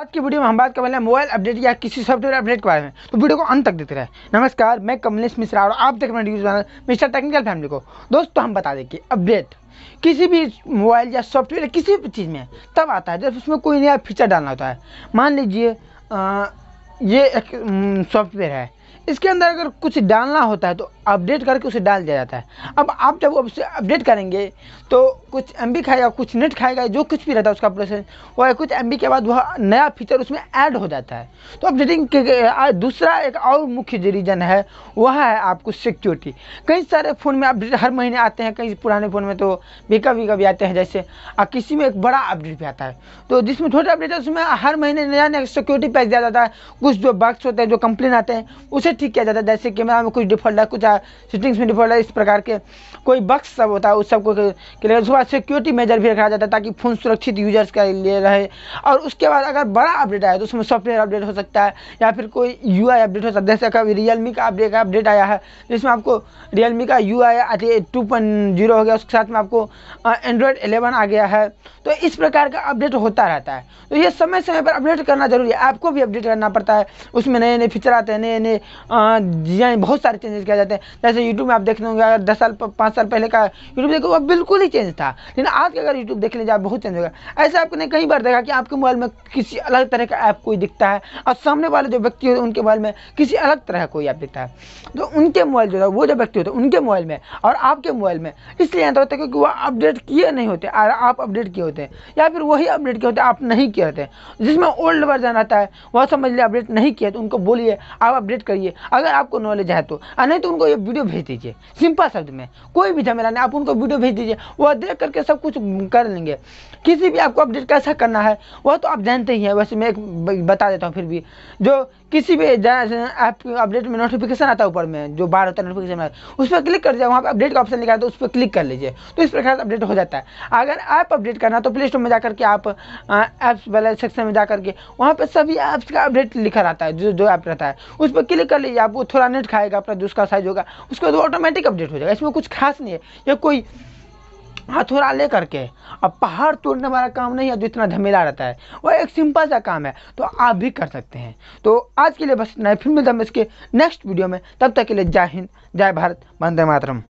आज की वीडियो में हम बात कर रहे हैं मोबाइल अपडेट या किसी सॉफ्टवेयर अपडेट के बारे में तो वीडियो को अंत तक देते रहे नमस्कार मैं कमलेश मिश्रा और आप देख रहे हैं मिस्टर टेक्निकल फैमिली को दोस्तों हम बता दें कि अपडेट किसी भी मोबाइल या सॉफ्टवेयर किसी भी चीज़ में तब आता है जब उसमें कोई नया फीचर डालना होता है मान लीजिए ये एक सॉफ्टवेयर है इसके अंदर अगर कुछ डालना होता है तो अपडेट करके उसे डाल दिया जाता है अब आप जब उसे अपडेट करेंगे तो कुछ एम खाएगा कुछ नेट खाएगा जो कुछ भी रहता है उसका प्रोसेस वह कुछ एम के बाद वह नया फीचर उसमें ऐड हो जाता है तो अपडेटिंग के दूसरा एक और मुख्य जो रीज़न है वह है आपको सिक्योरिटी कई सारे फ़ोन में अपडेट हर महीने आते हैं कई पुराने फ़ोन में तो भी कभी कभी आते हैं जैसे और किसी में एक बड़ा अपडेट भी आता है तो जिसमें छोटा अपडेट है उसमें हर महीने नया नया सिक्योरिटी पैक दिया जाता है कुछ जो बग्स होते हैं जो कंप्लेन आते हैं उसे ठीक किया जाता है जैसे कैमरा में कुछ डिफॉल्ट है कुछ आ, सिटिंग्स में डिफॉल्ट है इस प्रकार के कोई बक्स सब होता है उस सबको के उसके बाद सिक्योरिटी मेजर भी रखा जाता है ताकि फ़ोन सुरक्षित यूजर्स के लिए रहे और उसके बाद अगर बड़ा अपडेट आया तो उसमें सॉफ्टवेयर अपडेट हो सकता है या फिर कोई यू अपडेट हो सकता है जैसे कभी रियलमी का अपडेट अपडेट आया है जिसमें आपको रियलमी का यू आई टू हो गया उसके साथ में आपको एंड्रॉयड एलेवन आ गया है तो इस प्रकार का अपडेट होता रहता है तो ये समय समय पर अपडेट करना जरूरी है आपको भी अपडेट करना पड़ता है उसमें नए नए फीचर आते हैं नए नए बहुत सारे चेंजेस किया जाते हैं जैसे यूट्यूब में आप देखने होंगे अगर दस साल पाँच साल पहले का यूट्यूब देखो वह बिल्कुल ही चेंज था लेकिन आज अगर यूट्यूब देखने जाए बहुत चेंज हो गया ऐसा आपने कई बार देखा कि आपके मोबाइल में किसी अलग तरह का ऐप कोई दिखता है और सामने वाले जो व्यक्ति होते उनके मोबाइल में किसी अलग तरह का कोई ऐप दिखता है तो उनके मोबाइल जो है वो जो व्यक्ति होते हैं उनके मोबाइल में और आपके मोबाइल में इसलिए ऐसा तो होता है क्योंकि वह अपडेट किए नहीं होते आप अपडेट किए होते हैं या फिर वही अपडेट किए होते आप नहीं किए होते जिसमें ओल्ड वर्जन आता है वह समझ लिया अपडेट नहीं किया तो उनको बोलिए आप अपडेट करिए अगर आपको नॉलेज है तो नहीं तो उनको ये वीडियो भेज दीजिए सिंपल शब्द में कोई भी झमेला नहीं आप उनको वीडियो भेज दीजिए वह देख करके सब कुछ कर लेंगे किसी भी आपको अपडेट कैसा करना है वह तो आप जानते ही हैं वैसे मैं एक बता देता हूँ फिर भी जो किसी भी ऐप अपडेट में नोटिफिकेशन आता है ऊपर में जो बार होता है नोटिफिकेशन उस पर क्लिक कर दिया वहाँ पर अपडेट का ऑप्शन लिखा है तो उस पर क्लिक कर लीजिए तो इस प्रकार से अपडेट हो जाता है अगर ऐप अपडेट करना तो प्ले स्टोर में जाकर के आप ऐप्स वाले सेक्शन में जाकर के वहाँ पर सभी ऐप्स का अपडेट लिखा रहता है जो जो ऐप रहता है उस पर क्लिक कर लीजिए आपको थोड़ा नेट खाएगा अपना जो उसका साइज होगा उसके बाद ऑटोमेटिक अपडेट हो जाएगा इसमें कुछ खास नहीं है या कोई हथौड़ा ले करके अब पहाड़ तोड़ने वाला काम नहीं है जो इतना धमेला रहता है वह एक सिंपल सा काम है तो आप भी कर सकते हैं तो आज के लिए बस नए फिल्म मिलता है इसके नेक्स्ट वीडियो में तब तक के लिए जय हिंद जय भारत वंदे मातरम